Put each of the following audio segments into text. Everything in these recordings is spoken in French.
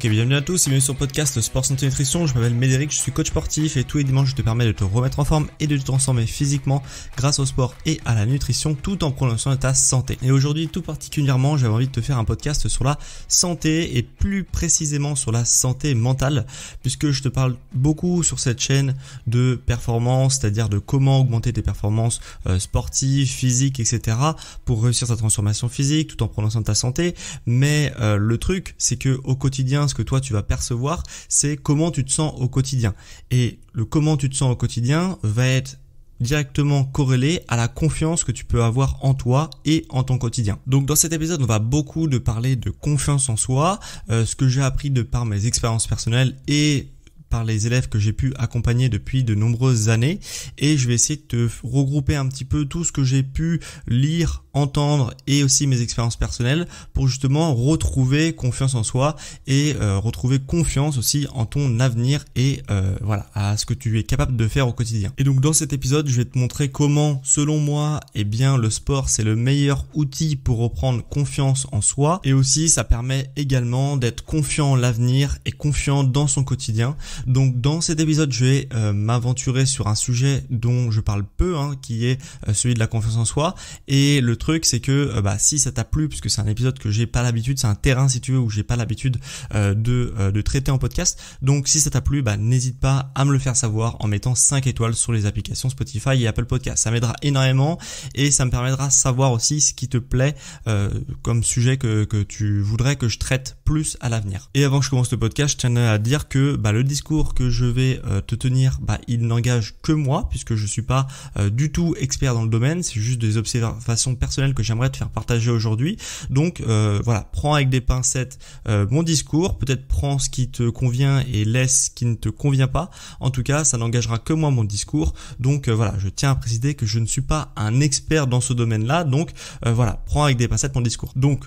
Ok, bienvenue à tous et bienvenue sur le podcast Sport Santé Nutrition. Je m'appelle Médéric, je suis coach sportif et tous les dimanches je te permets de te remettre en forme et de te transformer physiquement grâce au sport et à la nutrition tout en prononçant ta santé. Et aujourd'hui tout particulièrement, j'avais envie de te faire un podcast sur la santé et plus précisément sur la santé mentale puisque je te parle beaucoup sur cette chaîne de performance, c'est-à-dire de comment augmenter tes performances euh, sportives, physiques, etc. pour réussir ta transformation physique tout en prononçant ta santé. Mais euh, le truc, c'est que au quotidien que toi tu vas percevoir, c'est comment tu te sens au quotidien. Et le comment tu te sens au quotidien va être directement corrélé à la confiance que tu peux avoir en toi et en ton quotidien. Donc dans cet épisode, on va beaucoup de parler de confiance en soi, euh, ce que j'ai appris de par mes expériences personnelles et par les élèves que j'ai pu accompagner depuis de nombreuses années et je vais essayer de te regrouper un petit peu tout ce que j'ai pu lire entendre et aussi mes expériences personnelles pour justement retrouver confiance en soi et euh, retrouver confiance aussi en ton avenir et euh, voilà à ce que tu es capable de faire au quotidien. Et donc dans cet épisode, je vais te montrer comment selon moi, et eh bien le sport c'est le meilleur outil pour reprendre confiance en soi et aussi ça permet également d'être confiant en l'avenir et confiant dans son quotidien. Donc dans cet épisode, je vais euh, m'aventurer sur un sujet dont je parle peu hein, qui est celui de la confiance en soi et le truc c'est que euh, bah, si ça t'a plu, puisque c'est un épisode que j'ai pas l'habitude, c'est un terrain si tu veux où j'ai pas l'habitude euh, de, euh, de traiter en podcast. Donc si ça t'a plu, bah, n'hésite pas à me le faire savoir en mettant 5 étoiles sur les applications Spotify et Apple Podcast. Ça m'aidera énormément et ça me permettra de savoir aussi ce qui te plaît comme sujet que, que tu voudrais que je traite plus à l'avenir. Et avant que je commence le podcast, je tiens à dire que bah, le discours que je vais te tenir, bah, il n'engage que moi puisque je suis pas du tout expert dans le domaine, c'est juste des observations personnelles que j'aimerais te faire partager aujourd'hui. Donc euh, voilà, prends avec des pincettes euh, mon discours, peut-être prends ce qui te convient et laisse ce qui ne te convient pas. En tout cas, ça n'engagera que moi mon discours. Donc euh, voilà, je tiens à préciser que je ne suis pas un expert dans ce domaine-là. Donc voilà, prends avec des pincettes mon discours. Donc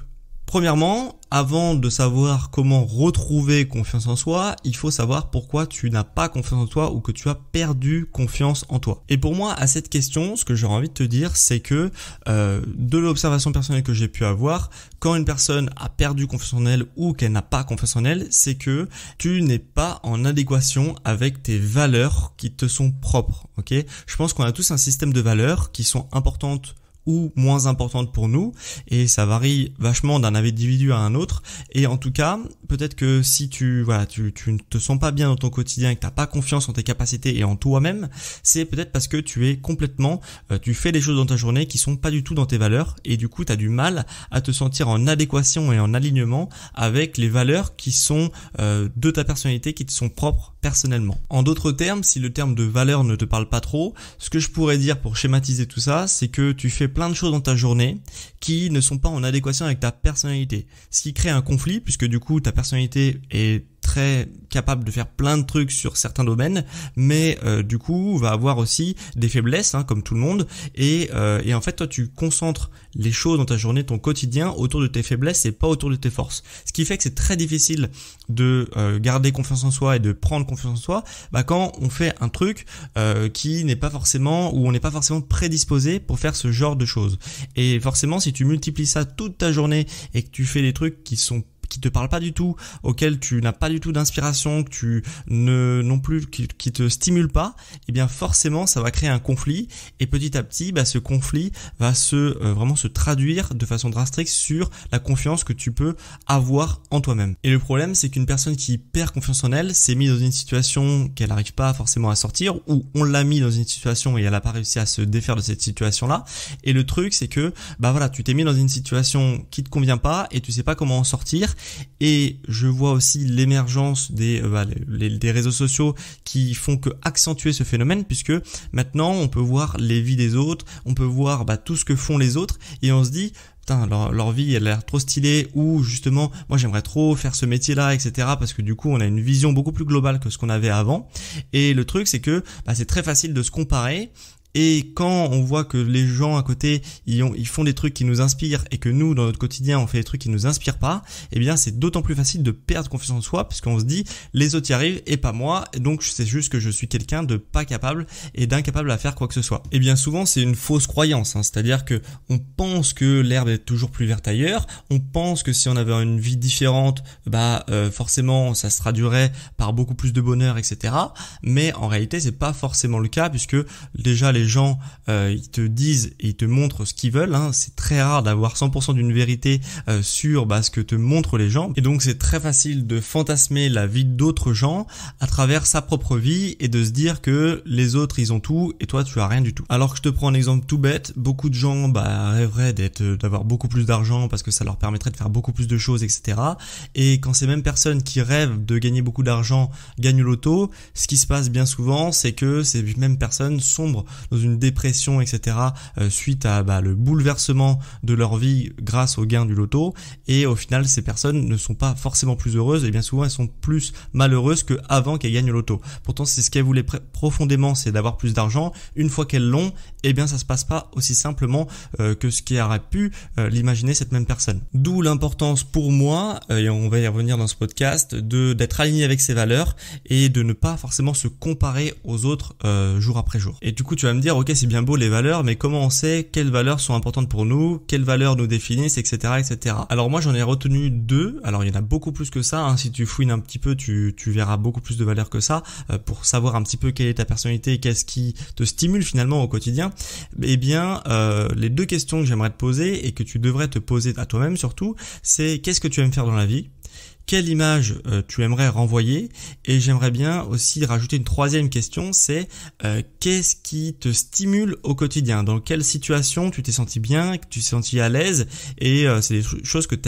Premièrement, avant de savoir comment retrouver confiance en soi, il faut savoir pourquoi tu n'as pas confiance en toi ou que tu as perdu confiance en toi. Et pour moi, à cette question, ce que j'aurais envie de te dire, c'est que euh, de l'observation personnelle que j'ai pu avoir, quand une personne a perdu confiance en elle ou qu'elle n'a pas confiance en elle, c'est que tu n'es pas en adéquation avec tes valeurs qui te sont propres. Ok Je pense qu'on a tous un système de valeurs qui sont importantes ou moins importante pour nous et ça varie vachement d'un individu à un autre et en tout cas peut-être que si tu voilà tu, tu ne te sens pas bien dans ton quotidien et que t'as pas confiance en tes capacités et en toi-même c'est peut-être parce que tu es complètement euh, tu fais des choses dans ta journée qui sont pas du tout dans tes valeurs et du coup tu as du mal à te sentir en adéquation et en alignement avec les valeurs qui sont euh, de ta personnalité qui te sont propres personnellement. En d'autres termes, si le terme de valeur ne te parle pas trop, ce que je pourrais dire pour schématiser tout ça, c'est que tu fais plein de choses dans ta journée qui ne sont pas en adéquation avec ta personnalité. Ce qui crée un conflit, puisque du coup ta personnalité est très capable de faire plein de trucs sur certains domaines, mais euh, du coup va avoir aussi des faiblesses, hein, comme tout le monde. Et, euh, et, en fait, toi, tu concentres les choses dans ta journée, ton quotidien, autour de tes faiblesses et pas autour de tes forces. Ce qui fait que c'est très difficile de euh, garder confiance en soi et de prendre confiance en soi bah, quand on fait un truc qui n'est pas forcément, où on n'est pas forcément prédisposé pour faire ce genre de choses. Et forcément, si tu multiplies ça toute ta journée et que tu fais des trucs qui sont qui te parle pas du tout, auquel tu n'as pas du tout d'inspiration, que tu ne non plus qui, te stimule pas, eh bien forcément ça va créer un conflit et petit à petit bah, ce conflit va se euh, vraiment se traduire de façon drastique sur la confiance que tu peux avoir en toi-même. Et le problème c'est qu'une personne qui perd confiance en elle s'est mise dans une situation qu'elle n'arrive pas forcément à sortir ou on l'a mis dans une situation et elle n'a pas réussi à se défaire de cette situation là. Et le truc c'est que bah voilà tu t'es mis dans une situation qui te convient pas et tu sais pas comment en sortir et je vois aussi l'émergence des, des euh, bah, réseaux sociaux qui font que accentuer ce phénomène puisque maintenant on peut voir les vies des autres, on peut voir bah, tout ce que font les autres et on se dit putain leur, vie elle a l'air trop stylée ou justement moi j'aimerais trop faire ce métier là etc parce que du coup on a une vision beaucoup plus globale que ce qu'on avait avant et le truc c'est que bah, c'est très facile de se comparer et quand on voit que les gens à côté, ils, ont, ils font des trucs qui nous inspirent et que nous, dans notre quotidien, on fait des trucs qui nous inspirent pas, eh bien, c'est d'autant plus facile de perdre confiance en soi puisqu'on se dit, les autres y arrivent et pas moi. donc, c'est juste que je suis quelqu'un de pas capable et d'incapable à faire quoi que ce soit. Et eh bien, souvent, c'est une fausse croyance. Hein. C'est-à-dire que on pense que l'herbe est toujours plus verte ailleurs. On pense que si on avait une vie différente, bah, euh, forcément, ça se traduirait par beaucoup plus de bonheur, etc. Mais en réalité, c'est pas forcément le cas puisque déjà les gens euh, ils te disent et ils te montrent ce qu'ils veulent. Hein. C'est très rare d'avoir 100% d'une vérité euh, sur bah, ce que te montrent les gens. Et donc c'est très facile de fantasmer la vie d'autres gens à travers sa propre vie et de se dire que les autres ils ont tout et toi tu as rien du tout. Alors que je te prends un exemple tout bête, beaucoup de gens bah, rêveraient d'être euh, d'avoir beaucoup plus d'argent parce que ça leur permettrait de faire beaucoup plus de choses, etc. Et quand ces mêmes personnes qui rêvent de gagner beaucoup d'argent gagnent l'auto, ce qui se passe bien souvent, c'est que ces mêmes personnes sombrent dans une dépression, etc., euh, suite à bah, le bouleversement de leur vie grâce au gain du loto. Et au final, ces personnes ne sont pas forcément plus heureuses et bien souvent elles sont plus malheureuses qu'avant qu'elles gagnent le loto. Pourtant, c'est ce qu'elles voulaient profondément, c'est d'avoir plus d'argent. Une fois qu'elles l'ont, eh bien ça se passe pas aussi simplement euh, que ce qui aurait pu euh, l'imaginer cette même personne. D'où l'importance pour moi, et on va y revenir dans ce podcast, de d'être aligné avec ses valeurs et de ne pas forcément se comparer aux autres jour après jour. Et du coup, tu vas me dire, ok, c'est bien beau les valeurs, mais comment on sait quelles valeurs sont importantes pour nous, quelles valeurs nous définissent, etc., etc. Alors moi, j'en ai retenu deux. Alors il y en a beaucoup plus que ça. Hein. Si tu fouines un petit peu, tu, verras beaucoup plus de valeurs que ça euh, pour savoir un petit peu quelle est ta personnalité, qu'est-ce qui te stimule finalement au quotidien. Eh bien, euh, les deux questions que j'aimerais te poser et que tu devrais te poser à toi-même surtout, c'est qu'est-ce que tu aimes faire dans la vie quelle image euh, tu aimerais renvoyer Et j'aimerais bien aussi rajouter une troisième question, c'est euh, qu'est-ce qui te stimule au quotidien Dans quelle situation tu t'es senti bien, que tu t'es senti à l'aise Et euh, c'est des choses que tu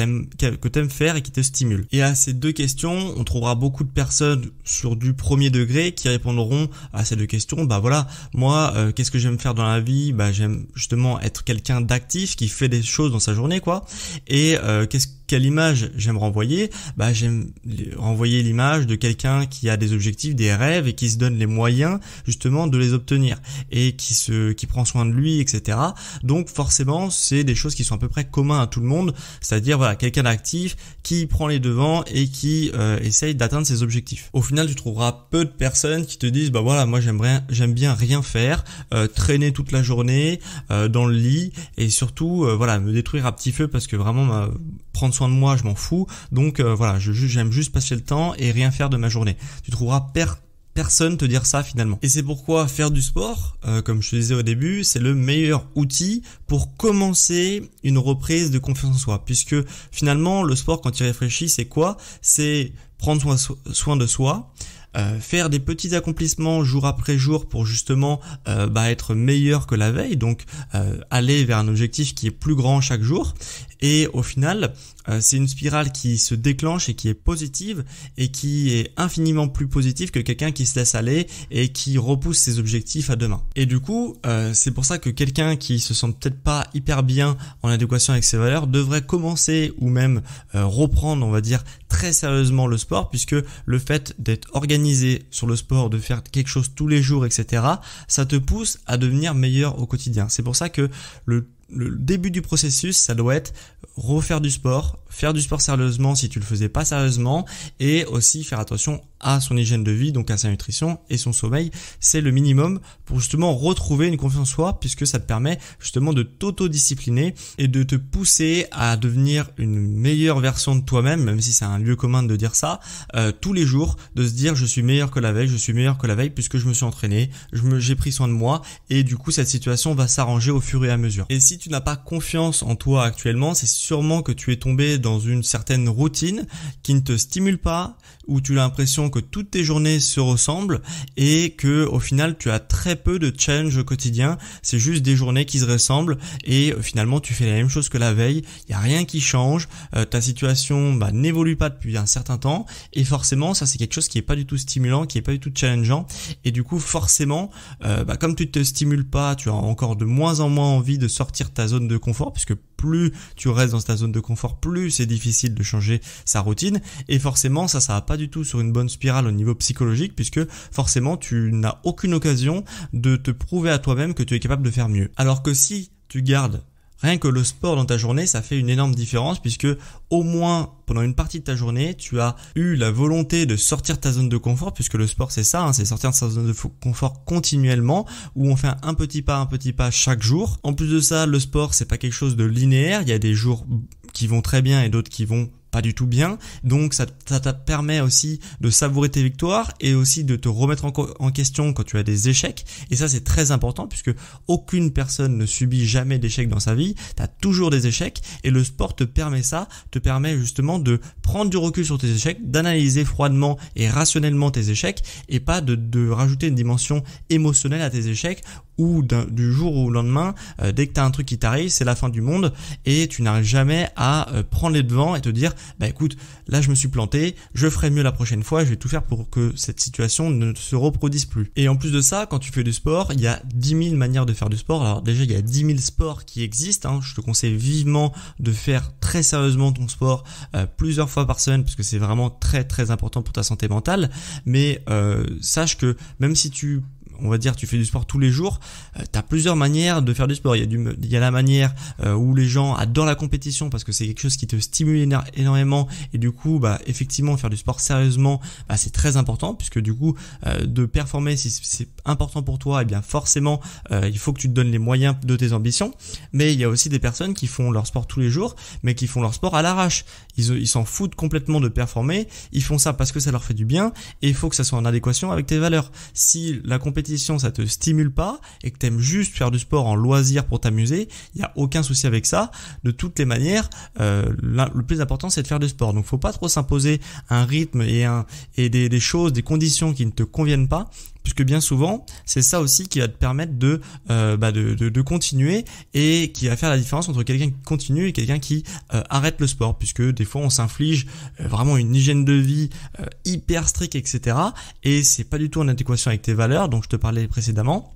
que t'aimes faire et qui te stimulent. Et à ces deux questions, on trouvera beaucoup de personnes sur du premier degré qui répondront à ces deux questions. Bah voilà, moi, qu'est-ce que j'aime faire dans la vie Bah j'aime justement être quelqu'un d'actif qui fait des choses dans sa journée, quoi. Et qu'est-ce l'image l'image, j'aime renvoyer Bah j'aime renvoyer l'image de quelqu'un qui a des objectifs, des rêves et qui se donne les moyens justement de les obtenir et qui se qui prend soin de lui, etc. Donc forcément, c'est des choses qui sont à peu près communs à tout le monde, c'est-à-dire voilà quelqu'un d'actif qui prend les devants et qui euh, essaye d'atteindre ses objectifs. Au final, tu trouveras peu de personnes qui te disent bah voilà moi j'aimerais j'aime bien rien faire, euh, traîner toute la journée euh, dans le lit et surtout voilà me détruire à petit feu parce que vraiment prendre soin de moi, je m'en fous. Donc euh, voilà, je j'aime juste passer le temps et rien faire de ma journée. Tu trouveras personne te dire ça finalement. Et c'est pourquoi faire du sport, euh, comme je te disais au début, c'est le meilleur outil pour commencer une reprise de confiance en soi. Puisque finalement, le sport, quand il réfléchit c'est quoi C'est prendre soin de soi, euh, faire des petits accomplissements jour après jour pour justement euh, bah, être meilleur que la veille, donc euh, aller vers un objectif qui est plus grand chaque jour. Et au final, c'est une spirale qui se déclenche et qui est positive et qui est infiniment plus positive que quelqu'un qui se laisse aller et qui repousse ses objectifs à demain. Et du coup, c'est pour ça que quelqu'un qui se sent peut-être pas hyper bien en adéquation avec ses valeurs devrait commencer ou même reprendre, on va dire, sérieusement le sport puisque le fait d'être organisé sur le sport, de faire quelque chose tous les jours, etc., ça te pousse à devenir meilleur au quotidien. C'est pour ça que le le début du processus, ça doit être refaire du sport, faire du sport sérieusement si tu le faisais pas sérieusement, et aussi faire attention à son hygiène de vie, donc à sa nutrition et son sommeil. C'est le minimum pour justement retrouver une confiance en soi, puisque ça te permet justement de t'auto-discipliner et de te pousser à devenir une meilleure version de toi-même, même si c'est un lieu commun de dire ça, euh, tous les jours, de se dire je suis meilleur que la veille, je suis meilleur que la veille, puisque je me suis entraîné, j'ai pris soin de moi, et du coup cette situation va s'arranger au fur et à mesure. Et tu n'as pas confiance en toi actuellement, c'est sûrement que tu es tombé dans une certaine routine qui ne te stimule pas, où tu as l'impression que toutes tes journées se ressemblent et que au final tu as très peu de challenge quotidien. C'est juste des journées qui se ressemblent et euh, finalement tu fais la même chose que la veille. Il y a rien qui change. Euh, ta situation bah, n'évolue pas depuis un certain temps et forcément ça c'est quelque chose qui est pas du tout stimulant, qui est pas du tout challengeant et du coup forcément euh, bah, comme tu te stimules pas, tu as encore de moins en moins envie de sortir ta zone de confort, puisque plus tu restes dans ta zone de confort, plus c'est difficile de changer sa routine. Et forcément, ça, ça va pas du tout sur une bonne spirale au niveau psychologique, puisque forcément, tu n'as aucune occasion de te prouver à toi-même que tu es capable de faire mieux. Alors que si tu gardes Rien que le sport dans ta journée, ça fait une énorme différence puisque au moins pendant une partie de ta journée, tu as eu la volonté de sortir de ta zone de confort puisque le sport c'est ça, hein, c'est sortir de sa zone de confort continuellement où on fait un petit pas, un petit pas chaque jour. En plus de ça, le sport c'est pas quelque chose de linéaire, il y a des jours qui vont très bien et d'autres qui vont pas du tout bien. Donc ça, ça te permet aussi de savourer tes victoires et aussi de te remettre en, question quand tu as des échecs. Et ça c'est très important puisque aucune personne ne subit jamais d'échecs dans sa vie. Tu as toujours des échecs et le sport te permet ça, te permet justement de prendre du recul sur tes échecs, d'analyser froidement et rationnellement tes échecs et pas de, de rajouter une dimension émotionnelle à tes échecs ou du jour au lendemain, euh, dès que tu as un truc qui t'arrive, c'est la fin du monde et tu n'arrives jamais à euh, prendre les devants et te dire bah écoute, là je me suis planté, je ferai mieux la prochaine fois, je vais tout faire pour que cette situation ne se reproduise plus. Et en plus de ça, quand tu fais du sport, il y a 10 000 manières de faire du sport. Alors déjà, il y a 10 000 sports qui existent. Hein. Je te conseille vivement de faire très sérieusement ton sport euh, plusieurs fois par semaine parce que c'est vraiment très très important pour ta santé mentale. Mais euh, sache que même si tu on va dire, tu fais du sport tous les jours, euh, tu as plusieurs manières de faire du sport. Il y a, du, il y la manière euh, où les gens adorent la compétition parce que c'est quelque chose qui te stimule énormément et du coup, bah, effectivement, faire du sport sérieusement, bah, c'est très important puisque du coup, euh, de performer, si c'est important pour toi, et eh bien forcément, il faut que tu te donnes les moyens de tes ambitions. Mais il y a aussi des personnes qui font leur sport tous les jours, mais qui font leur sport à l'arrache. Ils s'en foutent complètement de performer, ils font ça parce que ça leur fait du bien et il faut que ça soit en adéquation avec tes valeurs. Si la compétition ça te stimule pas et que tu aimes juste faire du sport en loisir pour t'amuser, il n'y a aucun souci avec ça. De toutes les manières, euh, le plus important c'est de faire du sport. Donc faut pas trop s'imposer un rythme et des choses, des conditions qui ne te conviennent pas puisque bien souvent, c'est ça aussi qui va te permettre euh, bah, de, de, continuer et qui va faire la différence entre quelqu'un qui continue et quelqu'un qui euh, arrête le sport, puisque des fois on s'inflige euh, vraiment une hygiène de vie hyper stricte, etc. Et c'est pas du tout en adéquation avec tes valeurs, dont je te parlais précédemment.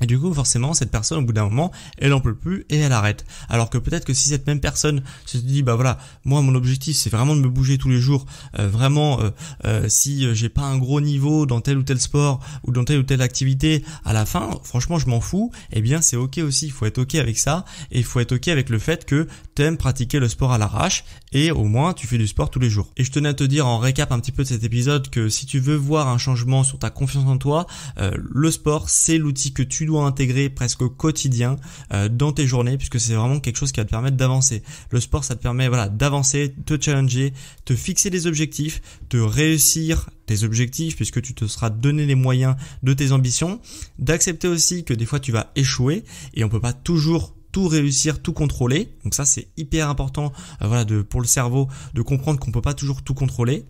Et du coup, forcément, cette personne, au bout d'un moment, elle n'en peut plus et elle arrête. Alors que peut-être que si cette même personne se dit, bah voilà, moi, mon objectif, c'est vraiment de me bouger tous les jours. Euh, vraiment, euh, euh, si j'ai pas un gros niveau dans tel ou tel sport ou dans telle ou telle activité, à la fin, franchement, je m'en fous. Et eh bien, c'est ok aussi. Il faut être ok avec ça et il faut être ok avec le fait que t'aimes pratiquer le sport à l'arrache et au moins, tu fais du sport tous les jours. Et je tenais à te dire en récap un petit peu de cet épisode que si tu veux voir un changement sur ta confiance en toi, le sport, c'est l'outil que tu intégrer presque quotidien euh, dans tes journées puisque c'est vraiment quelque chose qui va te permettre d'avancer. Le sport, ça te permet voilà d'avancer, te challenger, te fixer des objectifs, de réussir tes objectifs puisque tu te seras donné les moyens de tes ambitions, d'accepter aussi que des fois tu vas échouer et on peut pas toujours tout réussir, tout contrôler. Donc ça c'est hyper important euh, voilà de pour le cerveau de comprendre qu'on peut pas toujours tout contrôler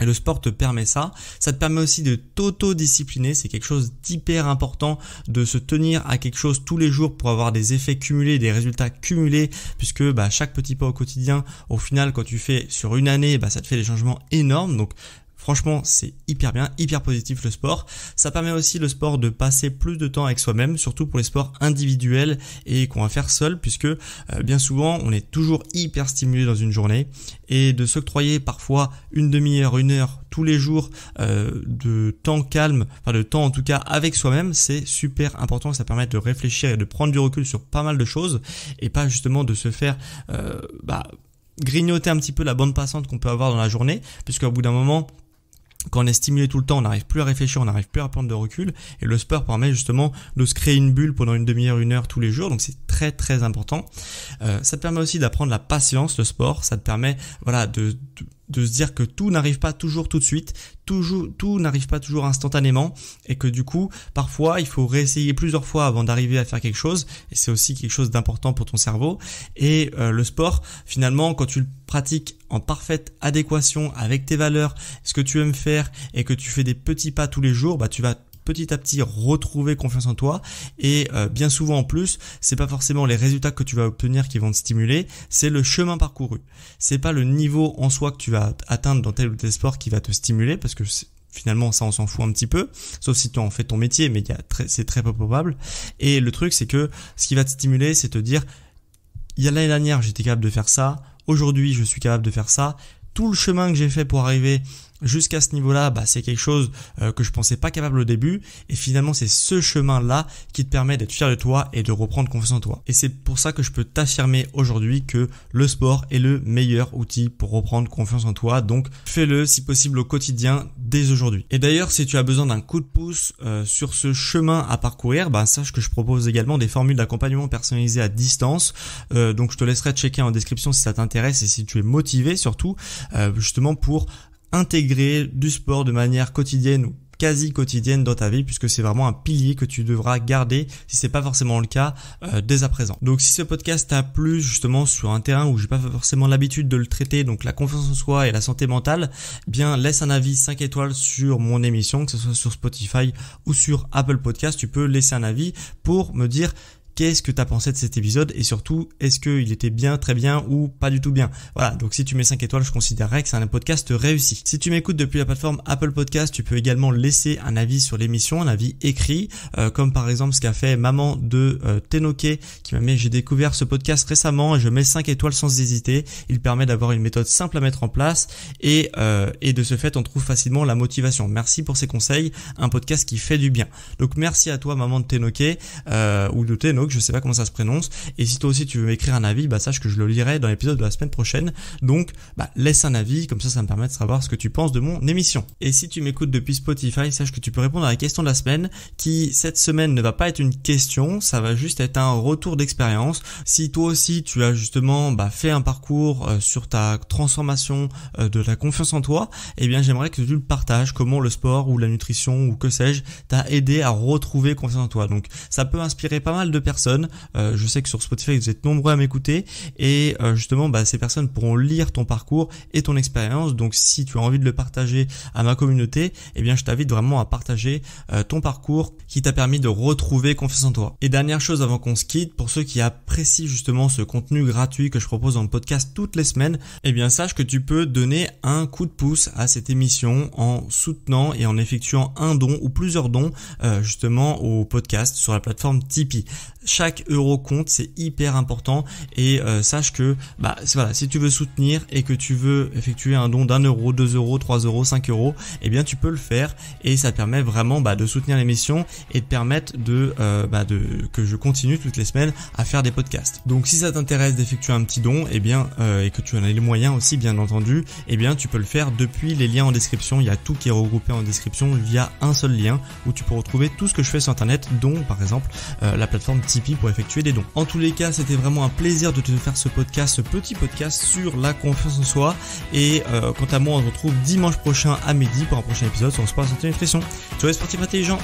et le sport te permet ça. Ça te permet aussi de t'auto-discipliner. C'est quelque chose d'hyper important de se tenir à quelque chose tous les jours pour avoir des effets cumulés, des résultats cumulés, puisque bah, chaque petit pas au quotidien, au final, quand tu fais sur une année, bah, ça te fait des changements énormes. Donc Franchement, c'est hyper bien, hyper positif le sport. Ça permet aussi le sport de passer plus de temps avec soi-même, surtout pour les sports individuels et qu'on va faire seul, puisque euh, bien souvent on est toujours hyper stimulé dans une journée et de s'octroyer parfois une demi-heure, une heure tous les jours euh, de temps calme, enfin de temps en tout cas avec soi-même, c'est super important. Ça permet de réfléchir et de prendre du recul sur pas mal de choses et pas justement de se faire euh, bah, grignoter un petit peu la bande passante qu'on peut avoir dans la journée, puisqu'au bout d'un moment quand on est stimulé tout le temps, on n'arrive plus à réfléchir, on n'arrive plus à prendre de recul. Et le sport permet justement de se créer une bulle pendant une demi-heure, une heure tous les jours. Donc c'est très très important. Euh, ça te permet aussi d'apprendre la patience, le sport. Ça te permet voilà de de se dire que tout n'arrive pas toujours tout de suite, toujours, tout n'arrive pas toujours instantanément, et que du coup, parfois, il faut réessayer plusieurs fois avant d'arriver à faire quelque chose, et c'est aussi quelque chose d'important pour ton cerveau. Et euh, le sport, finalement, quand tu le pratiques en parfaite adéquation avec tes valeurs, ce que tu aimes faire, et que tu fais des petits pas tous les jours, bah tu vas petit à petit retrouver confiance en toi et euh, bien souvent en plus, c'est pas forcément les résultats que tu vas obtenir qui vont te stimuler, c'est le chemin parcouru. C'est pas le niveau en soi que tu vas atteindre dans tel ou tel sport qui va te stimuler parce que finalement ça on s'en fout un petit peu sauf si tu en fais ton métier mais c'est très peu probable et le truc c'est que ce qui va te stimuler c'est te dire il y a l'année dernière j'étais capable de faire ça aujourd'hui je suis capable de faire ça tout le chemin que j'ai fait pour arriver jusqu'à ce niveau-là, bah, c'est quelque chose euh, que je pensais pas capable au début. Et finalement, c'est ce chemin-là qui te permet d'être fier de toi et de reprendre confiance en toi. Et c'est pour ça que je peux t'affirmer aujourd'hui que le sport est le meilleur outil pour reprendre confiance en toi. Donc, fais-le si possible au quotidien dès aujourd'hui. Et d'ailleurs, si tu as besoin d'un coup de pouce euh, sur ce chemin à parcourir, bah, sache que je propose également des formules d'accompagnement personnalisées à distance. Euh, donc, je te laisserai checker en description si ça t'intéresse et si tu es motivé surtout, justement pour intégrer du sport de manière quotidienne ou quasi quotidienne dans ta vie puisque c'est vraiment un pilier que tu devras garder si c'est pas forcément le cas euh, dès à présent. Donc si ce podcast t'a plu justement sur un terrain où j'ai pas forcément l'habitude de le traiter donc la confiance en soi et la santé mentale, eh bien laisse un avis 5 étoiles sur mon émission que ce soit sur Spotify ou sur Apple Podcast, tu peux laisser un avis pour me dire qu'est-ce que tu as pensé de cet épisode et surtout est-ce qu'il était bien, très bien ou pas du tout bien. Voilà, donc si tu mets 5 étoiles, je considérerais que c'est un podcast réussi. Si tu m'écoutes depuis la plateforme Apple Podcast, tu peux également laisser un avis sur l'émission, un avis écrit, euh, comme par exemple ce qu'a fait maman de euh, Ténoké, qui m'a mis j'ai découvert ce podcast récemment et je mets 5 étoiles sans hésiter. Il permet d'avoir une méthode simple à mettre en place et, euh, et de ce fait on trouve facilement la motivation. Merci pour ces conseils, un podcast qui fait du bien. Donc merci à toi maman de Tenoke ou de Tenoke je sais pas comment ça se prononce. Et si toi aussi tu veux m'écrire un avis, bah, sache que je le lirai dans l'épisode de la semaine prochaine. Donc bah, laisse un avis, comme ça ça me permet de savoir ce que tu penses de mon émission. Et si tu m'écoutes depuis Spotify, sache que tu peux répondre à la question de la semaine, qui cette semaine ne va pas être une question, ça va juste être un retour d'expérience. Si toi aussi tu as justement bah, fait un parcours euh, sur ta transformation euh, de la confiance en toi, et eh bien j'aimerais que tu le partages, comment le sport ou la nutrition ou que sais-je t'a aidé à retrouver confiance en toi. Donc ça peut inspirer pas mal de personnes euh, je sais que sur Spotify, vous êtes nombreux à m'écouter et euh, justement, bah, ces personnes pourront lire ton parcours et ton expérience. Donc, si tu as envie de le partager à ma communauté, eh bien, je t'invite vraiment à partager euh, ton parcours qui t'a permis de retrouver confiance en toi. Et dernière chose avant qu'on se quitte, pour ceux qui apprécient justement ce contenu gratuit que je propose dans le podcast toutes les semaines, eh bien, sache que tu peux donner un coup de pouce à cette émission en soutenant et en effectuant un don ou plusieurs dons justement au podcast sur la plateforme Tipeee chaque euro compte, c'est hyper important et euh, sache que bah voilà, si tu veux soutenir et que tu veux effectuer un don d'un euro, deux euros, trois euros, cinq euros, eh bien tu peux le faire et ça permet vraiment bah, de soutenir l'émission et de permettre de, euh, bah, de que je continue toutes les semaines à faire des podcasts. Donc si ça t'intéresse d'effectuer un petit don, eh bien euh, et que tu en as les moyens aussi bien entendu, eh bien tu peux le faire depuis les liens en description. Il y a tout qui est regroupé en description via un seul lien où tu peux retrouver tout ce que je fais sur internet, dont par exemple la plateforme Tipeee pour effectuer des dons. En tous les cas, c'était vraiment un plaisir de te faire ce podcast, ce petit podcast sur la confiance en soi. Et euh, quant à moi, on se retrouve dimanche prochain à midi pour un prochain épisode sur Sport Santé Nutrition. Soyez sportifs intelligents